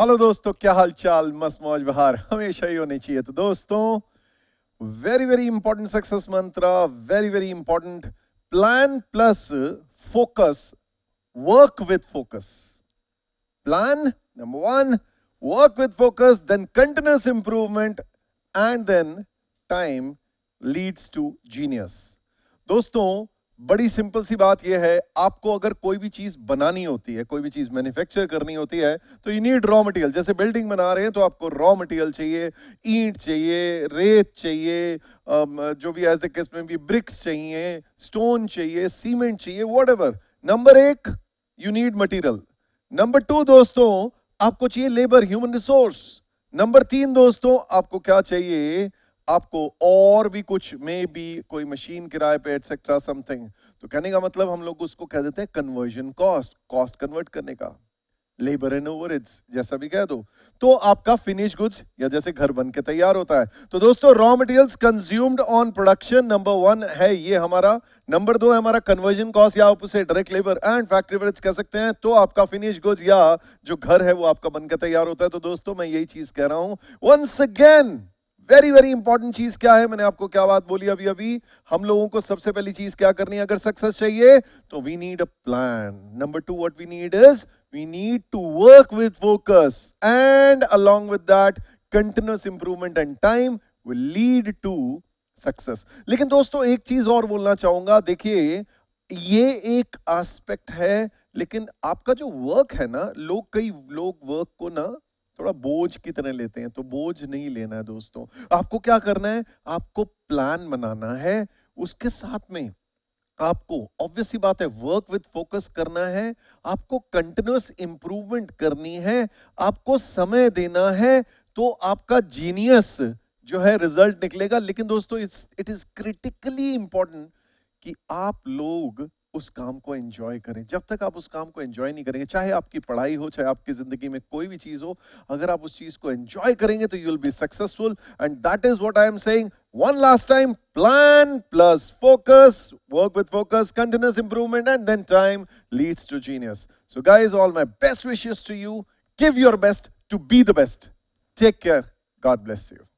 hello दोस्तों क्या हाल चाल मस्त मौज बहार हमेशा ही होने चाहिए तो दोस्तों very very important success mantra very very important plan plus focus work with focus plan number one work with focus then continuous improvement and then time leads to genius दोस्तों बड़ी सिंपल सी बात यह है आपको अगर कोई भी चीज बनानी होती है कोई भी चीज मैन्युफैक्चर करनी होती है तो यू नीड रॉ मटेरियल जैसे बिल्डिंग बना रहे हैं तो आपको रॉ मटेरियल चाहिए ईंट चाहिए रेत चाहिए जो भी एज द केस में भी ब्रिक्स चाहिए स्टोन चाहिए सीमेंट चाहिए वॉट नंबर एक you need material number two दोस्तों आपको चाहिए लेबर ह्यूमन रिसोर्स नंबर तीन दोस्तों आपको क्या चाहिए आपको और भी कुछ मे बी कोई मशीन किराए पे एटसेट्रा समथिंग तो कहने का मतलब हम लोग उसको कह देते हैं कन्वर्जन कॉस्ट कॉस्ट कन्वर्ट करने का लेबर एंड ओवर जैसा भी कह दो तो आपका फिनिश गुड्स या जैसे घर बन के तैयार होता है तो दोस्तों raw materials consumed on production number one है ये हमारा नंबर दो है हमारा कन्वर्जन कॉस्ट या आप उसे direct labour and factory words कह सकते हैं तो आपका फिनिश गुड्स या जो घर है वो आपका बनकर तैयार होता है तो दोस्तों मैं यही चीज कह रहा हूं once again very very important चीज क्या है मैंने आपको क्या बात बोली अभी अभी हम लोगों को सबसे पहली चीज क्या करनी है अगर सक्सेस चाहिए तो we need a plan number two what we need is we need to work with focus and along with that continuous improvement and time will lead to success लेकिन दोस्तों एक चीज और बोलना चाहूंगा देखिए ये एक एस्पेक्ट है लेकिन आपका जो वर्क है ना लोग कई लोग वर्क को ना थोड़ा बोझ की तरह लेते हैं तो बोझ नहीं लेना है दोस्तों आपको क्या करना है आपको प्लान बनाना है उसके साथ में आपको ऑब्वियस बात है वर्क विद फोकस करना है आपको कंटिन्यूस इंप्रूवमेंट करनी है आपको समय देना है तो आपका जीनियस जो है रिजल्ट निकलेगा लेकिन दोस्तों इट इज क्रिटिकली इंपॉर्टेंट कि आप लोग उस काम को एंजॉय करें जब तक आप उस काम को एंजॉय नहीं करेंगे चाहे आपकी पढ़ाई हो चाहे आपकी जिंदगी में कोई भी चीज हो अगर आप उस चीज को एंजॉय करेंगे तो you be successful and that is what I am saying one last time plan plus focus work with focus continuous improvement and then time leads to genius so guys all my best wishes to you give your best to be the best take care God bless you